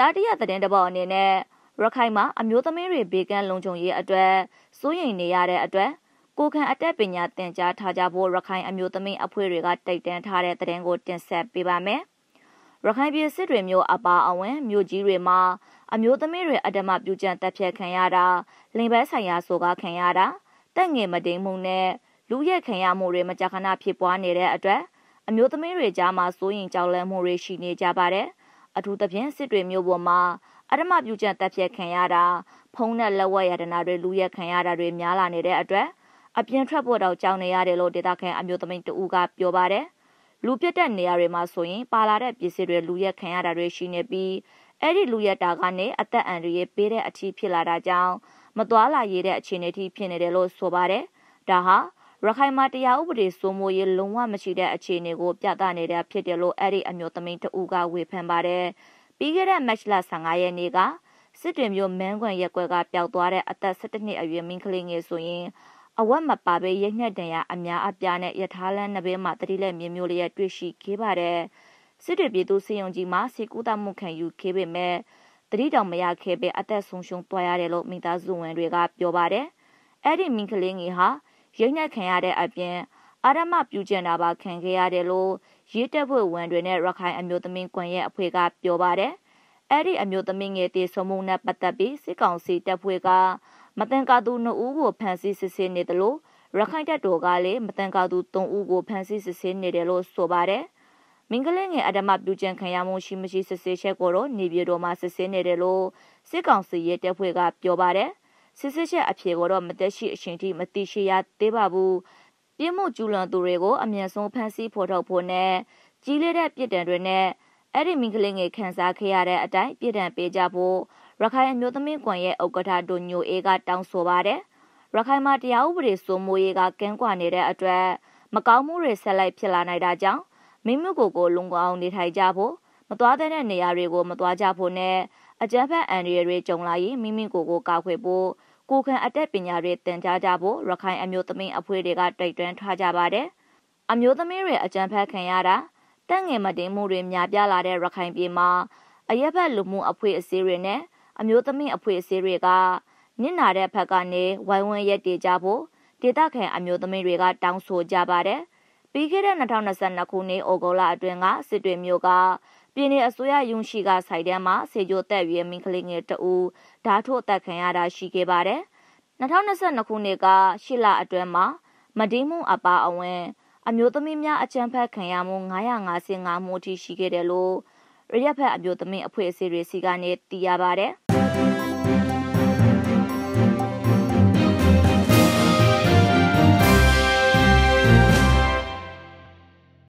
တတိယသတင်းတစ်ပုဒ်အနေနဲ့ရခိုင်မှာအမျိုးသမီးတွေဘေးကင်းလုံခြုံရေးအတွက်စိုးရိမ်နေရတဲ့အတွက်ကိုခံအတက်ပညာသင်ကြားထားကြဖို့ရခိုင်အမျိုးသမီးအဖွဲ့တွေကတိုက်တန်းထားတဲ့သတင်းကိုတင်ဆက်ပေးပါမယ်။ရခိုင်ပြည်စစ်တွေမျိုးအပါအဝင်မြို့ကြီးတွေမှာအမျိုးသမီးတွေအဓမ္မပြုကျင့်တပ်ဖြတ်ခံရတာ၊လိမ်ပဲဆိုင်ရာဆိုကားခံရတာ၊တက်ငင်မတိမ်မှုနဲ့လူရက်ခံရမှုတွေမကြာခဏဖြစ်ပွားနေတဲ့အတွက်အမျိုးသမီးတွေကြားမှာစိုးရင်ကြောက်လန့်မှုတွေရှိနေကြပါတယ်။အထူးသဖြင့်စစ်တွေမျိုးပေါ်မှာအရမပြုချက်တပ်ဖြတ်ခံရတာဖုံးတဲ့လက်ဝက်ရတနာတွေလူရက်ခံရတာတွေများလာနေတဲ့အတွက်အပြင်ထွက်ဖို့တော့ကြောင်းနေရတယ်လို့ဒေတာခန်အမျိုးသမီးတဦးကပြောပါတယ်လူပြတ်တဲ့နေရာတွေမှာဆိုရင်ပါလာတဲ့ပစ္စည်းတွေလူရက်ခံရတာတွေရှိနေပြီးအဲ့ဒီလူရက်တာကနေအသက်အန္တရာယ်ပေးတဲ့အထီးဖြစ်လာတာကြောင့်မသွာလာရတဲ့အခြေအနေထိဖြစ်နေတယ်လို့ဆိုပါတယ်ဒါဟာရခိုင်မှာတရားဥပဒေစိုးမိုးရေးလုံးဝမရှိတဲ့အခြေအနေကိုပြသနေတာဖြစ်တယ်လို့အဲ့ဒီအမျိုးသမီးတဦးကဝေဖန်ပါတယ်။ပြီးခဲ့တဲ့ match လ15ရက်နေ့ကစစ်တွေမျိုးမန်းခွန်ရက်ကွက်ကပျောက်သွားတဲ့အသက်17နှစ်အရွယ်မိန်းကလေးငယ်ဆိုရင်အဝတ်မပါဘဲရိတ်ညက်တံရအများအပြားနဲ့ရထားလမ်းနဘေးမှာတတိလက်မြေမျိုးလျက်တွေ့ရှိခဲ့ပါတယ်။စစ်တွေပြည်သူစေယုံကြီးမှာစေကူတမှုခံယူခဲ့ပေမဲ့တတိတောင်မရခဲ့ပဲအသက်ဆုံးရှုံးသွားရတယ်လို့မိသားစုဝင်တွေကပြောပါတယ်။အဲ့ဒီမိန်းကလေးငယ်ဟာရိုက်နှက်ခံရတဲ့အပြင် အာရမပြုကျင့်တာပါခံခဲ့ရတယ်လို့ရေးတပ်ဖွဲ့ဝင်တွေနဲ့ရခိုင်အမျိုးသမီးကွန်ရက်အဖွဲ့ကပြောပါတယ်။အဲ့ဒီအမျိုးသမီးငယ်တေဆုံမှုနဲ့ပတ်သက်ပြီးစစ်ကောင်စီတပ်ဖွဲ့ကမတင်ကာသူ2ဦးကိုဖမ်းဆီးစစ်ဆေးနေတယ်လို့ရခိုင်တပ်တော်ကလည်းမတင်ကာသူ3ဦးကိုဖမ်းဆီးစစ်ဆေးနေတယ်လို့ဆိုပါတယ်။မင်္ဂလင်းငယ်အဒမပြုကျင့်ခံရမှုရှိမရှိစစ်ဆေးချက်ကိုတော့နေပြည်တော်မှာစစ်ဆေးနေတယ်လို့စစ်ကောင်စီရဲ့တပ်ဖွဲ့ကပြောပါတယ်။စစ်စစ်ချက်အဖြေကိုတော့မသက်ရှိအချိန်ထိမသိရှိရသေးပါဘူးပြစ်မှုကျူးလွန်သူတွေကိုအမြန်ဆုံးဖမ်းဆီးဖော်ထုတ်ဖို့နဲ့ကြီးလေးတဲ့ပြစ်ဒဏ်တွေနဲ့အဲ့ဒီမိန်းကလေးငယ်ခံစားခဲ့ရတဲ့အတိုင်းပြစ်ဒဏ်ပေးကြဖို့ရခိုင်အမျိုးသမီးကွန်ရဲ့ဥက္ကဋ္ဌဒိုညိုအေကတောင်းဆိုပါတယ်ရခိုင်မှာတရားဥပဒေစိုးမိုးရေးကကင်းကွာနေတဲ့အတွက် မကောင်းမှုတွေဆက်လိုက်ဖြစ်လာနိုင်တာကြောင့်မိမှုကိုယ်ကိုလုံခြုံအောင် နေထိုင်ကြဖို့မသွားတဲ့နေရာတွေကို မသွားကြဖို့နဲ့အကြမ်းဖက်အန္တရာယ်တွေကြုံလာရင်မိမိကိုယ်ကိုကာကွယ်ဖို့ကိုယ်ခံအတတ်ပညာတွေသင်ကြားကြဖို့ရခိုင်အမျိုးသမီးအဖွဲ့တွေကတိုက်တွန်းထားကြပါတယ်။အမျိုးသမီးတွေအကြမ်းဖက်ခံရတာတက်ငယ်မတင်မှုတွေများပြားလာတဲ့ရခိုင်ပြည်မှာအရက်ဘက်လူမှုအဖွဲ့အစည်းတွေနဲ့အမျိုးသမီးအဖွဲ့အစည်းတွေကနစ်နာတဲ့ဘက်ကနေဝိုင်းဝန်းရက်တည်ကြဖို့ဒေသခံ အမျိုးသမီးတွေက တောင်းဆိုကြပါတယ်။ပြီးခဲ့တဲ့2022ခုနှစ်ဩဂုတ်လအတွင်းကစစ်တွေမြို့ကပြည်내အစိုးရယုံရှိကဆိုင်တန်းမှာစေကျိုတက်ရွေးမိန်းကလေးငယ်တဦးဓာတ်ထုတ်အသက်ခံရတာရှိခဲ့ပါတယ်။2022ခုနှစ်ကရှစ်လအတွင်းမှာမဒီမှုအပါအဝင်အမျိုးသမီးများအကြံဖက်ခံရမှု955မှုအထိရှိခဲ့တယ်လို့ရရက်ဖက်အမျိုးသမီးအဖွဲ့အစည်းတွေစီကနေသိရပါတယ်။